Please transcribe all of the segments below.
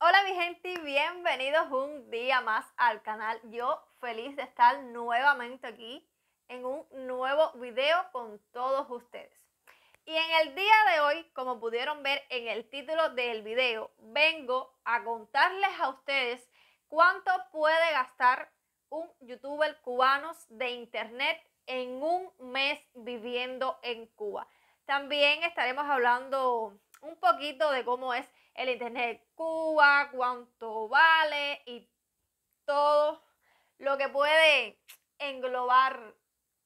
Hola mi gente bienvenidos un día más al canal. Yo feliz de estar nuevamente aquí en un nuevo video con todos ustedes. Y en el día de hoy, como pudieron ver en el título del video, vengo a contarles a ustedes cuánto puede gastar un youtuber cubano de internet en un mes viviendo en Cuba. También estaremos hablando un poquito de cómo es el Internet Cuba, cuánto vale y todo lo que puede englobar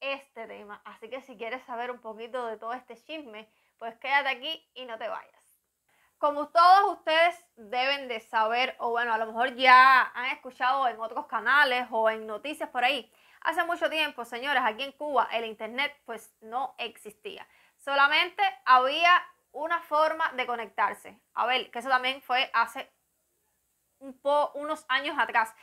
este tema. Así que si quieres saber un poquito de todo este chisme, pues quédate aquí y no te vayas. Como todos ustedes deben de saber, o bueno, a lo mejor ya han escuchado en otros canales o en noticias por ahí, hace mucho tiempo, señores, aquí en Cuba el Internet pues no existía. Solamente había una forma de conectarse. A ver, que eso también fue hace un po, unos años atrás.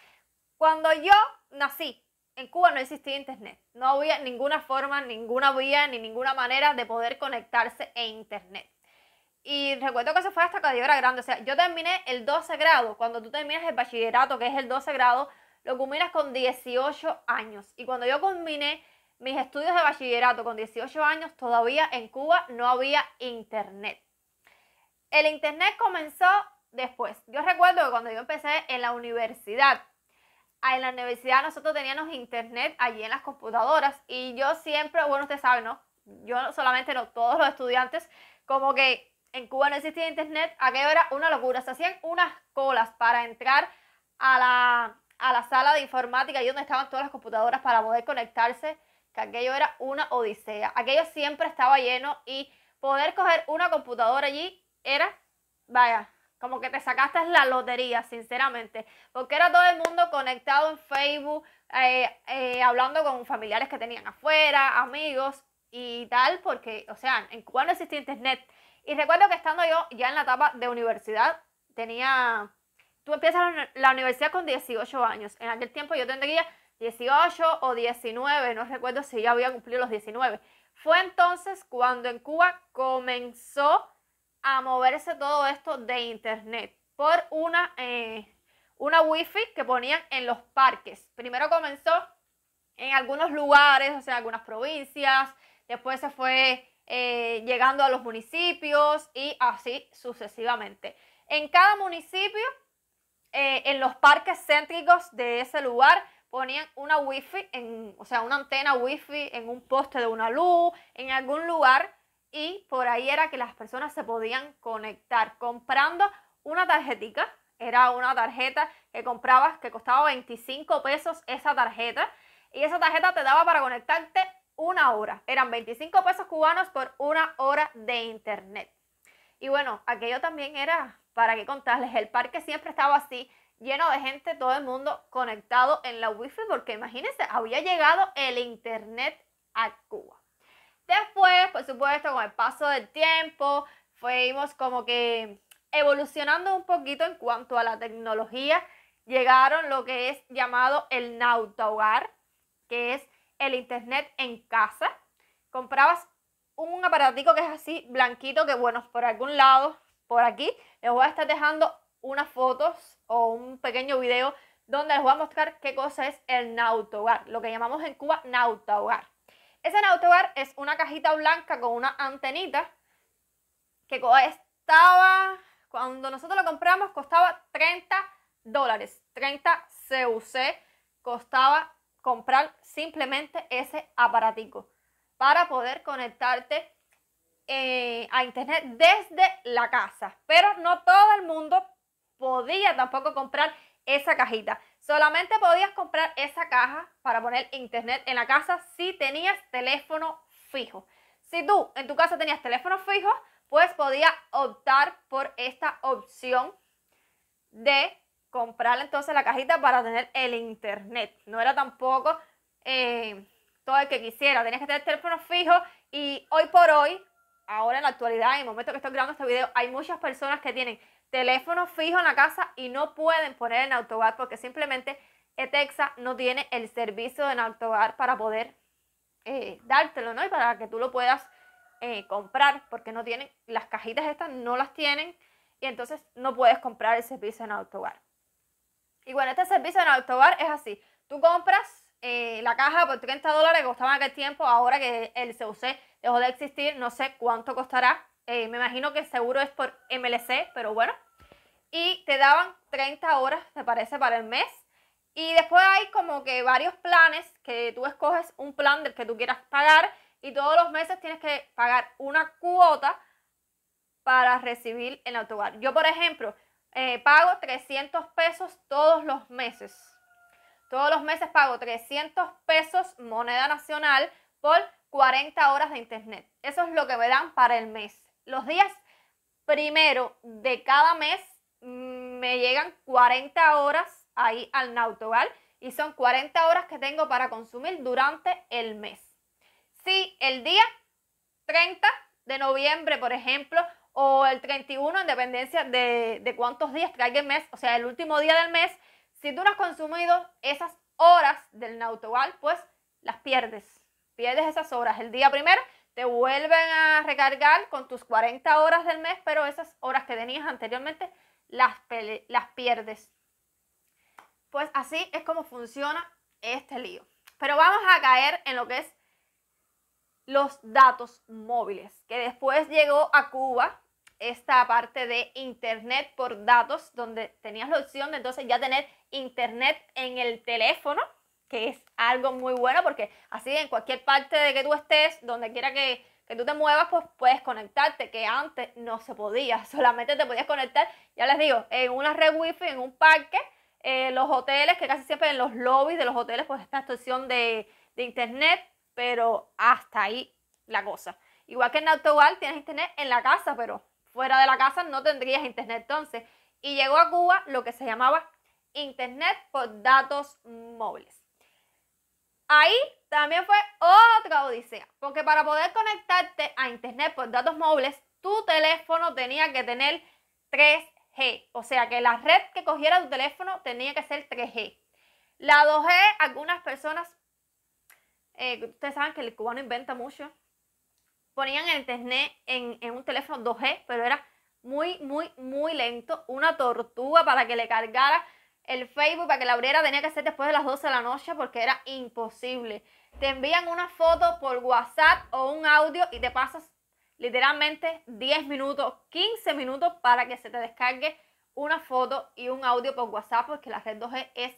Cuando yo nací, en Cuba no existía internet. No había ninguna forma, ninguna vía, ni ninguna manera de poder conectarse a internet. Y recuerdo que eso fue hasta que yo era grande. O sea, yo terminé el 12 grado. Cuando tú terminas el bachillerato, que es el 12 grado, lo culminas con 18 años. Y cuando yo culminé mis estudios de bachillerato con 18 años, todavía en Cuba no había internet. El internet comenzó después. Yo recuerdo que cuando yo empecé en la universidad, en la universidad nosotros teníamos internet allí en las computadoras y yo siempre, bueno, ustedes saben, ¿no? Yo solamente no, todos los estudiantes, como que en Cuba no existía internet, aquello era una locura. Se hacían unas colas para entrar a la, a la sala de informática, y donde estaban todas las computadoras para poder conectarse que aquello era una odisea. Aquello siempre estaba lleno y poder coger una computadora allí era, vaya, como que te sacaste la lotería, sinceramente, porque era todo el mundo conectado en Facebook, eh, eh, hablando con familiares que tenían afuera, amigos y tal, porque, o sea, en Cuba no existía internet. Y recuerdo que estando yo ya en la etapa de universidad, tenía, tú empiezas la universidad con 18 años, en aquel tiempo yo tendría 18 o 19, no recuerdo si ya había cumplido los 19. Fue entonces cuando en Cuba comenzó a moverse todo esto de internet por una, eh, una wifi que ponían en los parques. Primero comenzó en algunos lugares, o sea, en algunas provincias, después se fue eh, llegando a los municipios y así sucesivamente. En cada municipio, eh, en los parques céntricos de ese lugar, ponían una wifi, en, o sea, una antena wifi en un poste de una luz, en algún lugar, y por ahí era que las personas se podían conectar comprando una tarjetica. Era una tarjeta que comprabas que costaba 25 pesos esa tarjeta. Y esa tarjeta te daba para conectarte una hora. Eran 25 pesos cubanos por una hora de internet. Y bueno, aquello también era, para qué contarles, el parque siempre estaba así lleno de gente, todo el mundo conectado en la wifi, porque imagínense, había llegado el internet a Cuba. Después, por supuesto, con el paso del tiempo, fuimos como que evolucionando un poquito en cuanto a la tecnología. Llegaron lo que es llamado el nauta que es el internet en casa. Comprabas un aparatico que es así blanquito, que bueno, por algún lado, por aquí, les voy a estar dejando unas fotos o un pequeño video donde les voy a mostrar qué cosa es el nautogar lo que llamamos en Cuba nautogar Ese nautogar es una cajita blanca con una antenita que estaba, cuando nosotros lo compramos, costaba 30 dólares, 30 CUC costaba comprar simplemente ese aparatico para poder conectarte eh, a internet desde la casa. Pero no todo el mundo podía tampoco comprar esa cajita. Solamente podías comprar esa caja para poner internet en la casa si tenías teléfono fijo. Si tú en tu casa tenías teléfono fijo, pues podías optar por esta opción de comprar entonces la cajita para tener el internet. No era tampoco eh, todo el que quisiera, tenías que tener teléfono fijo y hoy por hoy, ahora en la actualidad, en el momento que estoy grabando este video, hay muchas personas que tienen teléfono fijo en la casa y no pueden poner en autogar porque simplemente Etexa no tiene el servicio en autogar para poder eh, dártelo, ¿no? Y para que tú lo puedas eh, comprar porque no tienen, las cajitas estas no las tienen y entonces no puedes comprar el servicio en autogar. Y bueno, este servicio en autogar es así. Tú compras eh, la caja por 30 dólares que costaba en aquel tiempo, ahora que el CUC dejó de existir, no sé cuánto costará, eh, me imagino que seguro es por MLC, pero bueno. Y te daban 30 horas, te parece, para el mes. Y después hay como que varios planes que tú escoges un plan del que tú quieras pagar y todos los meses tienes que pagar una cuota para recibir el autogar. Yo, por ejemplo, eh, pago 300 pesos todos los meses. Todos los meses pago 300 pesos moneda nacional por 40 horas de internet. Eso es lo que me dan para el mes los días primero de cada mes mm, me llegan 40 horas ahí al Nautogal y son 40 horas que tengo para consumir durante el mes. Si el día 30 de noviembre, por ejemplo, o el 31, en dependencia de, cuántos días traiga el mes, o sea, el último día del mes, si tú no has consumido esas horas del Nautogal, pues las pierdes. Pierdes esas horas el día primero te vuelven a recargar con tus 40 horas del mes, pero esas horas que tenías anteriormente las, las pierdes. Pues así es como funciona este lío. Pero vamos a caer en lo que es los datos móviles, que después llegó a Cuba esta parte de internet por datos, donde tenías la opción de entonces ya tener internet en el teléfono que es algo muy bueno porque así en cualquier parte de que tú estés, donde quiera que, tú te muevas, pues puedes conectarte, que antes no se podía, solamente te podías conectar, ya les digo, en una red wifi, en un parque, eh, los hoteles, que casi siempre en los lobbies de los hoteles, pues está esta opción de, internet, pero hasta ahí la cosa. Igual que en Autogal tienes internet en la casa, pero fuera de la casa no tendrías internet entonces. Y llegó a Cuba lo que se llamaba internet por datos móviles. Ahí también fue otra odisea, porque para poder conectarte a Internet por datos móviles, tu teléfono tenía que tener 3G, o sea que la red que cogiera tu teléfono tenía que ser 3G. La 2G, algunas personas, eh, ustedes saben que el cubano inventa mucho, ponían el internet en, en un teléfono 2G, pero era muy, muy, muy lento, una tortuga para que le cargara el Facebook para que la abriera tenía que ser después de las 12 de la noche porque era imposible. Te envían una foto por WhatsApp o un audio y te pasas literalmente 10 minutos, 15 minutos para que se te descargue una foto y un audio por WhatsApp porque la red 2G es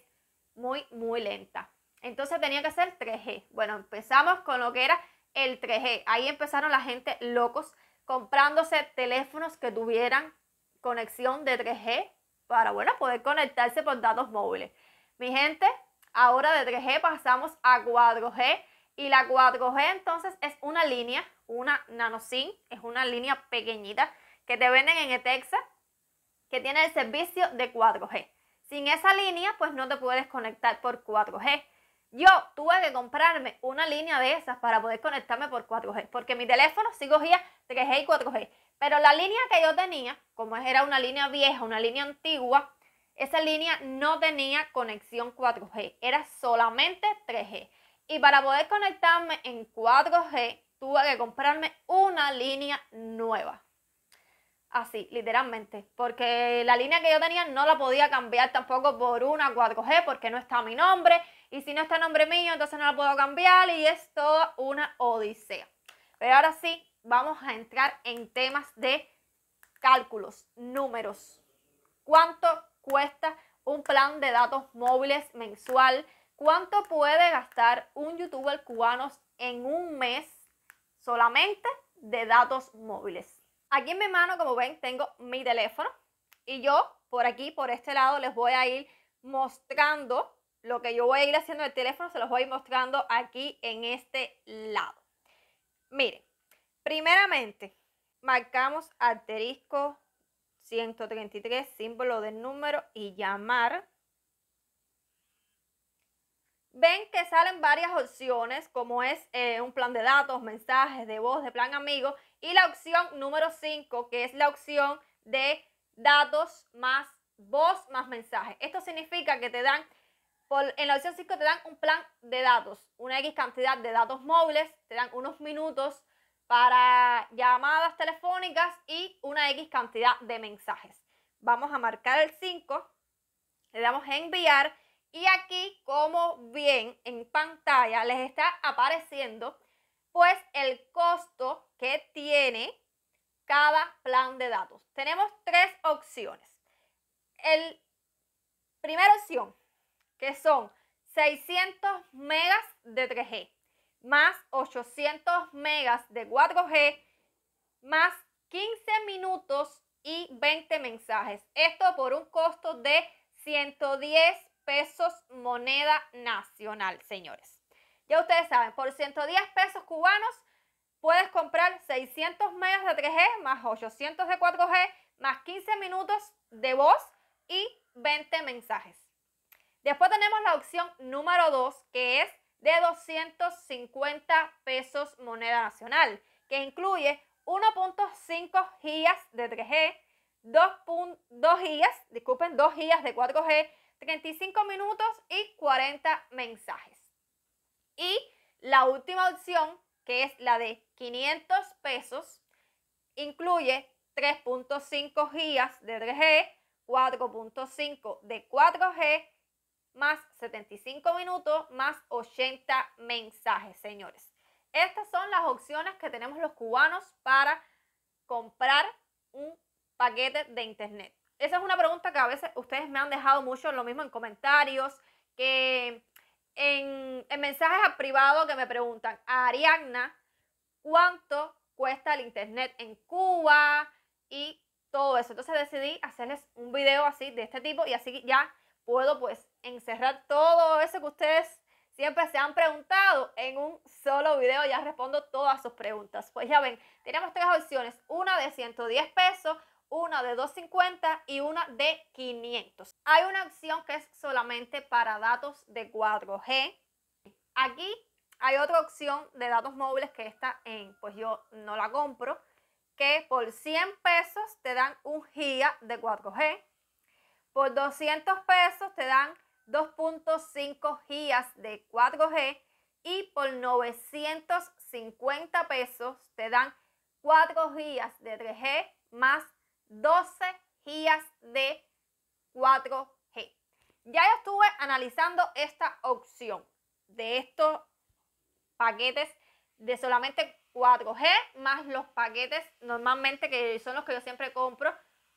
muy, muy lenta. Entonces tenía que ser 3G. Bueno, empezamos con lo que era el 3G. Ahí empezaron la gente locos comprándose teléfonos que tuvieran conexión de 3G para bueno, poder conectarse por datos móviles. Mi gente, ahora de 3G pasamos a 4G y la 4G entonces es una línea, una nano es una línea pequeñita que te venden en Etexa que tiene el servicio de 4G. Sin esa línea, pues no te puedes conectar por 4G. Yo tuve que comprarme una línea de esas para poder conectarme por 4G, porque mi teléfono sí cogía 3G y 4G. Pero la línea que yo tenía, como era una línea vieja, una línea antigua, esa línea no tenía conexión 4G, era solamente 3G. Y para poder conectarme en 4G, tuve que comprarme una línea nueva. Así, literalmente, porque la línea que yo tenía no la podía cambiar tampoco por una 4G porque no está mi nombre. Y si no está nombre mío, entonces no la puedo cambiar y es toda una odisea. Pero ahora sí, vamos a entrar en temas de cálculos, números. ¿Cuánto cuesta un plan de datos móviles mensual? ¿Cuánto puede gastar un youtuber cubano en un mes solamente de datos móviles? Aquí en mi mano, como ven, tengo mi teléfono y yo por aquí, por este lado, les voy a ir mostrando lo que yo voy a ir haciendo el teléfono, se los voy a ir mostrando aquí en este lado. Miren, Primeramente, marcamos asterisco 133, símbolo del número y llamar. Ven que salen varias opciones, como es eh, un plan de datos, mensajes de voz, de plan amigo, y la opción número 5, que es la opción de datos más voz más mensajes Esto significa que te dan, por, en la opción 5 te dan un plan de datos, una X cantidad de datos móviles, te dan unos minutos para llamadas telefónicas y una X cantidad de mensajes. Vamos a marcar el 5, le damos a enviar y aquí como bien en pantalla les está apareciendo pues el costo que tiene cada plan de datos. Tenemos tres opciones. El primera opción que son 600 megas de 3G más 800 megas de 4G, más 15 minutos y 20 mensajes. Esto por un costo de 110 pesos moneda nacional, señores. Ya ustedes saben, por 110 pesos cubanos puedes comprar 600 megas de 3G más 800 de 4G más 15 minutos de voz y 20 mensajes. Después tenemos la opción número 2, que es de 250 pesos moneda nacional, que incluye 1.5 gigas de 3G, 2, gigas, disculpen, 2 gigas de 4G, 35 minutos y 40 mensajes. Y la última opción, que es la de 500 pesos, incluye 3.5 gigas de 3G, 4.5 de 4G, más 75 minutos, más 80 mensajes, señores. Estas son las opciones que tenemos los cubanos para comprar un paquete de internet. Esa es una pregunta que a veces ustedes me han dejado mucho, lo mismo en comentarios, que en, mensajes a privado que me preguntan, Ariadna, ¿cuánto cuesta el internet en Cuba? Y todo eso. Entonces decidí hacerles un video así de este tipo y así ya puedo pues encerrar todo eso que ustedes siempre se han preguntado en un solo video. Ya respondo todas sus preguntas. Pues ya ven, tenemos tres opciones, una de 110 pesos, una de 250 y una de 500. Hay una opción que es solamente para datos de 4G. Aquí hay otra opción de datos móviles que está en, pues yo no la compro, que por 100 pesos te dan un giga de 4G, por 200 pesos te dan 2.5 gigas de 4G y por 950 pesos te dan 4 gigas de 3G más 12 gigas de 4G. Ya yo estuve analizando esta opción de estos paquetes de solamente 4G más los paquetes normalmente que son los que yo siempre compro,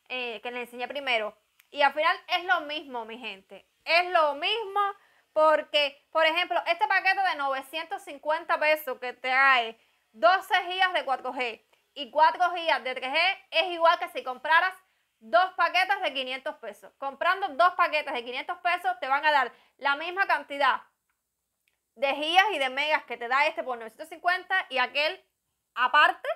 eh, que les enseñé primero. Y al final es lo mismo, mi gente es lo mismo porque, por ejemplo, este paquete de 950 pesos que te da 12 días de 4G y 4 días de 3G es igual que si compraras dos paquetes de 500 pesos. Comprando dos paquetes de 500 pesos te van a dar la misma cantidad de gigas y de megas que te da este por 950 y aquel aparte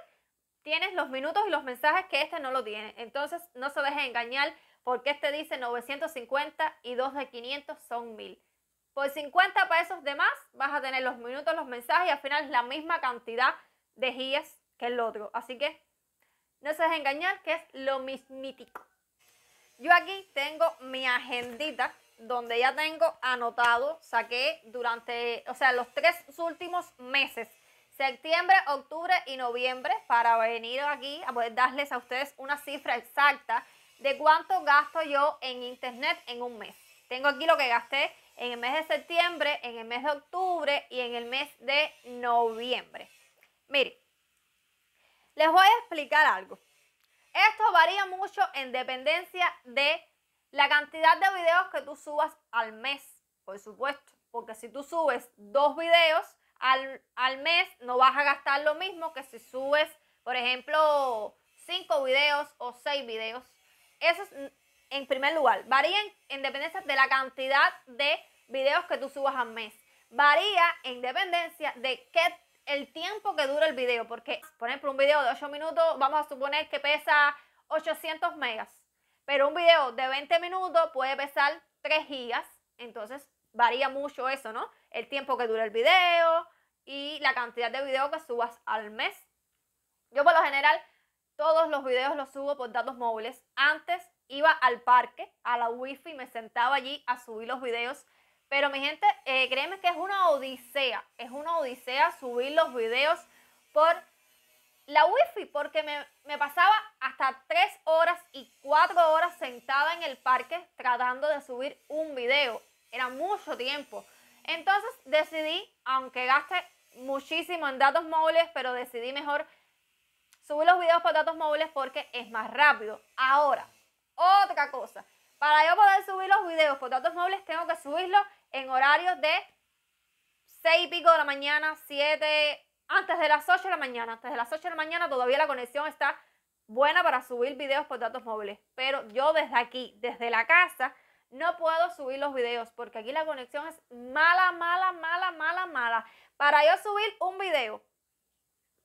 tienes los minutos y los mensajes que este no lo tiene. Entonces no se deje engañar porque este dice 950 y 2 de 500 son 1000. Por 50 pesos de más vas a tener los minutos, los mensajes y al final la misma cantidad de gigas que el otro. Así que no se engañar que es lo mismítico. Yo aquí tengo mi agendita donde ya tengo anotado, saqué durante, o sea, los tres últimos meses, septiembre, octubre y noviembre, para venir aquí a poder darles a ustedes una cifra exacta de cuánto gasto yo en internet en un mes. Tengo aquí lo que gasté en el mes de septiembre, en el mes de octubre y en el mes de noviembre. Mire, les voy a explicar algo. Esto varía mucho en dependencia de la cantidad de videos que tú subas al mes, por supuesto, porque si tú subes dos videos al, al mes, no vas a gastar lo mismo que si subes, por ejemplo, cinco videos o seis videos eso es mm, en primer lugar. Varía en, dependencia de la cantidad de videos que tú subas al mes. Varía en dependencia de que el tiempo que dura el video, porque por ejemplo un video de 8 minutos, vamos a suponer que pesa 800 megas, pero un video de 20 minutos puede pesar 3 gigas, entonces varía mucho eso, ¿no? El tiempo que dura el video y la cantidad de videos que subas al mes. Yo por lo general todos los videos los subo por datos móviles. Antes iba al parque, a la wifi, me sentaba allí a subir los videos. Pero mi gente, eh, créeme que es una odisea, es una odisea subir los videos por la wifi, porque me, me pasaba hasta 3 horas y 4 horas sentada en el parque tratando de subir un video. Era mucho tiempo. Entonces decidí, aunque gaste muchísimo en datos móviles, pero decidí mejor Subir los videos por datos móviles porque es más rápido. Ahora, otra cosa. Para yo poder subir los videos por datos móviles, tengo que subirlos en horarios de 6 y pico de la mañana, 7, antes de las 8 de la mañana. Antes de las 8 de la mañana todavía la conexión está buena para subir videos por datos móviles. Pero yo desde aquí, desde la casa, no puedo subir los videos porque aquí la conexión es mala, mala, mala, mala, mala. Para yo subir un video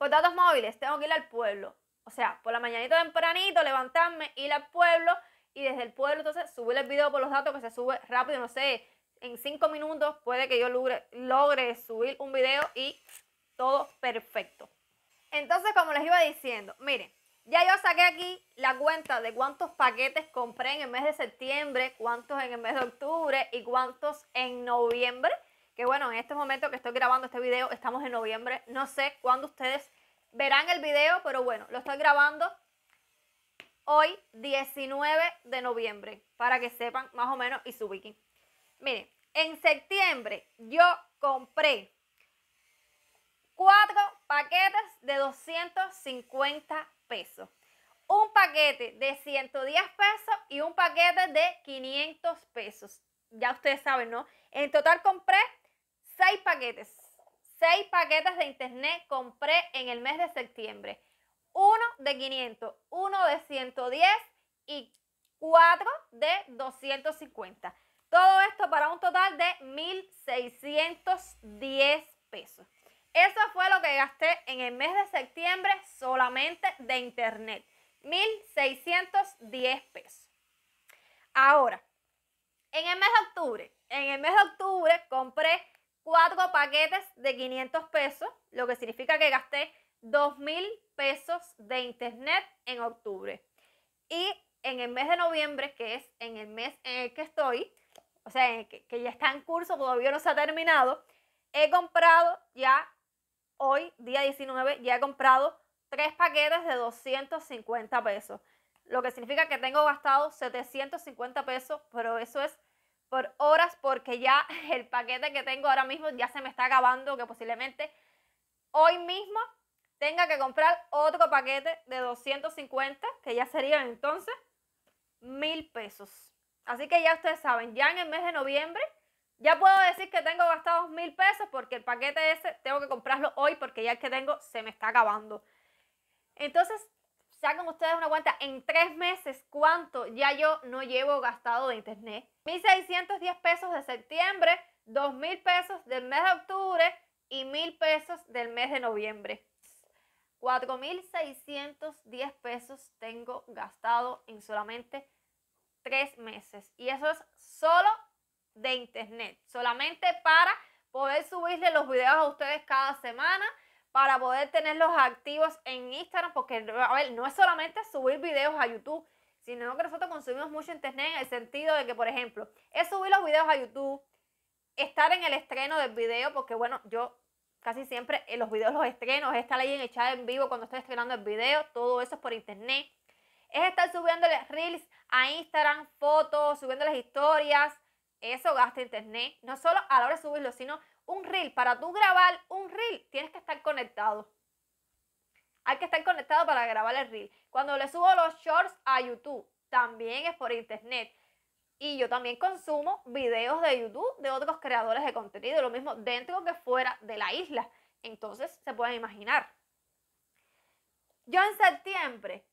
por pues datos móviles, tengo que ir al pueblo. O sea, por la mañanita tempranito, levantarme, ir al pueblo y desde el pueblo entonces subir el video por los datos que se sube rápido, no sé, en cinco minutos puede que yo logre, logre subir un video y todo perfecto. Entonces, como les iba diciendo, miren, ya yo saqué aquí la cuenta de cuántos paquetes compré en el mes de septiembre, cuántos en el mes de octubre y cuántos en noviembre que bueno, en este momento que estoy grabando este video, estamos en noviembre, no sé cuándo ustedes verán el video, pero bueno, lo estoy grabando hoy 19 de noviembre, para que sepan más o menos y su wiki. Miren, en septiembre yo compré cuatro paquetes de 250 pesos. Un paquete de 110 pesos y un paquete de 500 pesos. Ya ustedes saben, ¿no? En total compré seis paquetes. Seis paquetes de internet compré en el mes de septiembre. Uno de 500, uno de 110 y cuatro de 250. Todo esto para un total de 1.610 pesos. Eso fue lo que gasté en el mes de septiembre solamente de internet. 1.610 pesos. Ahora, en el mes de octubre, en el mes de octubre compré cuatro paquetes de 500 pesos, lo que significa que gasté 2000 mil pesos de internet en octubre. Y en el mes de noviembre, que es en el mes en el que estoy, o sea, que, ya está en curso, todavía no se ha terminado, he comprado ya hoy, día 19, ya he comprado tres paquetes de 250 pesos. Lo que significa que tengo gastado 750 pesos, pero eso es por horas porque ya el paquete que tengo ahora mismo ya se me está acabando, que posiblemente hoy mismo tenga que comprar otro paquete de 250, que ya serían entonces mil pesos. Así que ya ustedes saben, ya en el mes de noviembre ya puedo decir que tengo gastados mil pesos porque el paquete ese tengo que comprarlo hoy porque ya el que tengo se me está acabando. Entonces, sacan ustedes una cuenta en tres meses cuánto ya yo no llevo gastado de internet. 1.610 pesos de septiembre, 2.000 pesos del mes de octubre y 1.000 pesos del mes de noviembre. 4.610 pesos tengo gastado en solamente tres meses. Y eso es solo de internet, solamente para poder subirle los videos a ustedes cada semana para poder tenerlos activos en Instagram, porque no es solamente subir videos a YouTube, sino que nosotros consumimos mucho internet en el sentido de que, por ejemplo, es subir los videos a YouTube, estar en el estreno del video, porque bueno, yo casi siempre en eh, los videos los estreno, es estar ahí en el chat en vivo cuando estoy estrenando el video, todo eso es por internet. Es estar subiéndole reels a Instagram, fotos, subiéndoles historias, eso gasta internet, no solo a la hora de subirlo, sino un reel, para tú grabar un reel, tienes que estar conectado. Hay que estar conectado para grabar el reel. Cuando le subo los shorts a YouTube, también es por internet. Y yo también consumo videos de YouTube de otros creadores de contenido, lo mismo dentro que fuera de la isla. Entonces se pueden imaginar. Yo en septiembre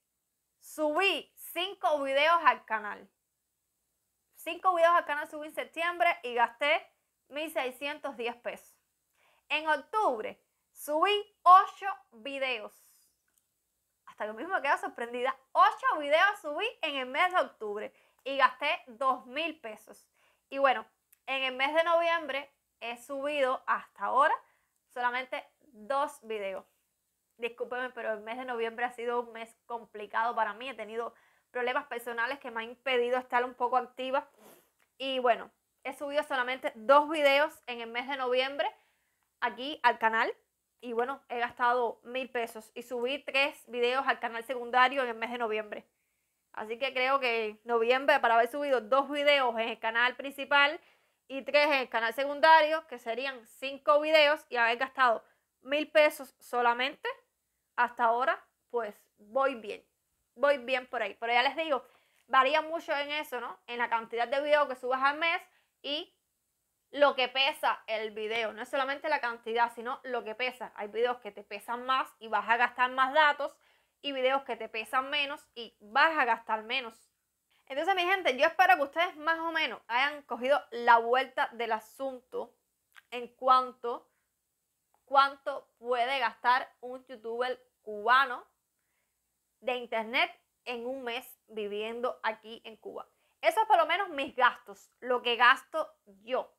subí cinco videos al canal. Cinco videos al canal subí en septiembre y gasté 1.610 pesos. En octubre subí 8 videos. Hasta lo mismo me quedo sorprendida. 8 videos subí en el mes de octubre y gasté 2.000 pesos. Y bueno, en el mes de noviembre he subido hasta ahora solamente dos videos. Discúlpeme, pero el mes de noviembre ha sido un mes complicado para mí. He tenido problemas personales que me han impedido estar un poco activa. Y bueno, he subido solamente dos videos en el mes de noviembre aquí al canal. Y bueno, he gastado mil pesos y subí tres videos al canal secundario en el mes de noviembre. Así que creo que noviembre para haber subido dos videos en el canal principal y tres en el canal secundario, que serían cinco videos y haber gastado mil pesos solamente, hasta ahora, pues voy bien. Voy bien por ahí. Pero ya les digo, varía mucho en eso, ¿no? En la cantidad de videos que subas al mes y lo que pesa el video. No es solamente la cantidad, sino lo que pesa. Hay videos que te pesan más y vas a gastar más datos y videos que te pesan menos y vas a gastar menos. Entonces, mi gente, yo espero que ustedes más o menos hayan cogido la vuelta del asunto en cuanto cuánto puede gastar un youtuber cubano de internet en un mes viviendo aquí en Cuba. Eso es por lo menos mis gastos, lo que gasto yo.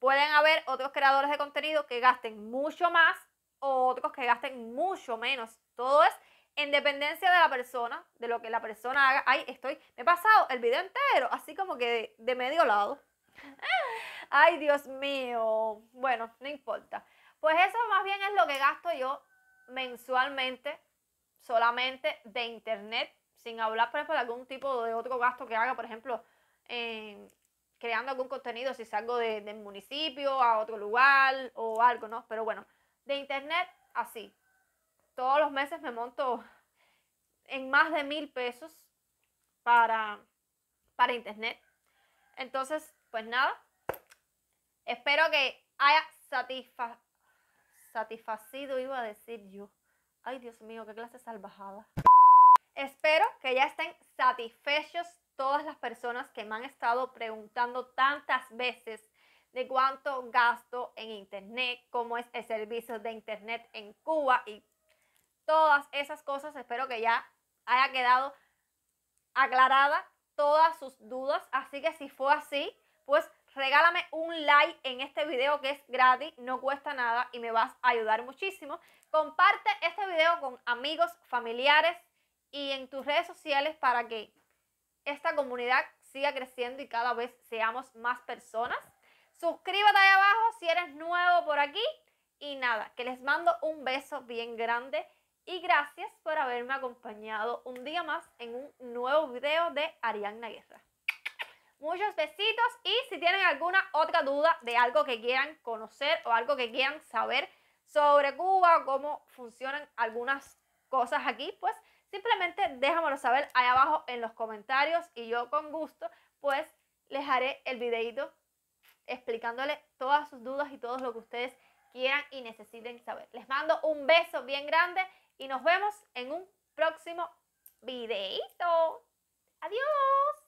Pueden haber otros creadores de contenido que gasten mucho más o otros que gasten mucho menos. Todo es en dependencia de la persona, de lo que la persona haga. Ay, estoy, me he pasado el video entero, así como que de medio lado. Ay, Dios mío. Bueno, no importa. Pues eso más bien es lo que gasto yo mensualmente, solamente de internet sin hablar, pues, por ejemplo, de algún tipo de otro gasto que haga, por ejemplo, creando algún contenido, si salgo de, del municipio a otro lugar o algo, ¿no? Pero bueno, de internet, así. Todos los meses me monto en más de mil pesos para, para internet. Entonces, pues nada, espero que haya satisfacido, iba a decir yo. Ay, Dios mío, qué clase salvajada. Espero que ya estén satisfechos todas las personas que me han estado preguntando tantas veces de cuánto gasto en Internet, cómo es el servicio de Internet en Cuba y todas esas cosas. Espero que ya haya quedado aclarada todas sus dudas. Así que si fue así, pues regálame un like en este video que es gratis, no cuesta nada y me vas a ayudar muchísimo. Comparte este video con amigos, familiares, y en tus redes sociales para que esta comunidad siga creciendo y cada vez seamos más personas. Suscríbete ahí abajo si eres nuevo por aquí. Y nada, que les mando un beso bien grande y gracias por haberme acompañado un día más en un nuevo video de Arianna Guerra. Muchos besitos y si tienen alguna otra duda de algo que quieran conocer o algo que quieran saber sobre Cuba cómo funcionan algunas cosas aquí, pues Simplemente déjamelo saber ahí abajo en los comentarios y yo con gusto pues les haré el videito explicándole todas sus dudas y todo lo que ustedes quieran y necesiten saber. Les mando un beso bien grande y nos vemos en un próximo videito. Adiós.